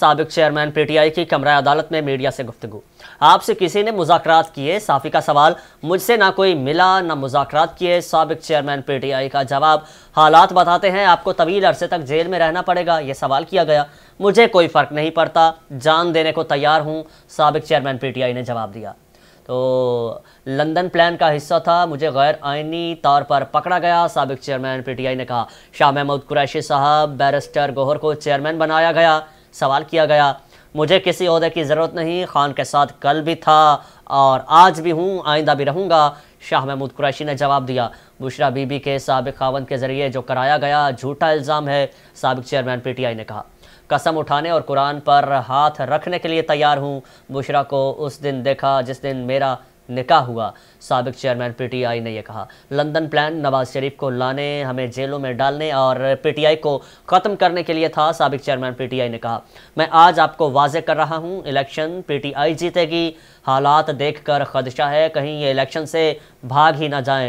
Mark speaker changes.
Speaker 1: सबक chairman PTI की कमरा अदालत में मीडिया से गुफ्तु आपसे किसी ने मुजाकरात किए साफी का सवाल मुझसे ना कोई मिला ना मुजाकरात किए सबक चेयरमैन पीटीआई का जवाब हालात बताते हैं आपको तवील अरसे तक जेल में रहना पड़ेगा यह सवाल किया गया मुझे कोई फ़र्क नहीं पड़ता जान देने को तैयार हूँ सबक चेयरमैन आई ने जवाब दिया तो लंदन प्लान का हिस्सा था मुझे गैर आइनी तौर पर पकड़ा गया सबक चेयरमैन पीटीआई ने कहा शाह महमूद कुरैशी साहब बैरिस्टर गोहर को चेयरमैन बनाया गया सवाल किया गया मुझे किसी अहदे की ज़रूरत नहीं खान के साथ कल भी था और आज भी हूँ आइंदा भी रहूँगा शाह महमूद कुरैशी ने जवाब दिया बुशरा बीबी के सबक खावन के ज़रिए जो कराया गया झूठा इल्ज़ाम है सबक चेयरमैन पीटीआई ने कहा कसम उठाने और कुरान पर हाथ रखने के लिए तैयार हूँ बुशरा को उस दिन देखा जिस दिन मेरा निकाह हुआ सबक चेयरमैन पीटीआई ने यह कहा लंदन प्लान नवाज शरीफ को लाने हमें जेलों में डालने और पीटीआई को ख़त्म करने के लिए था सबक चेयरमैन पीटीआई ने कहा मैं आज आपको वाजे कर रहा हूं इलेक्शन पीटीआई जीतेगी हालात देखकर खदशा है कहीं ये इलेक्शन से भाग ही ना जाएं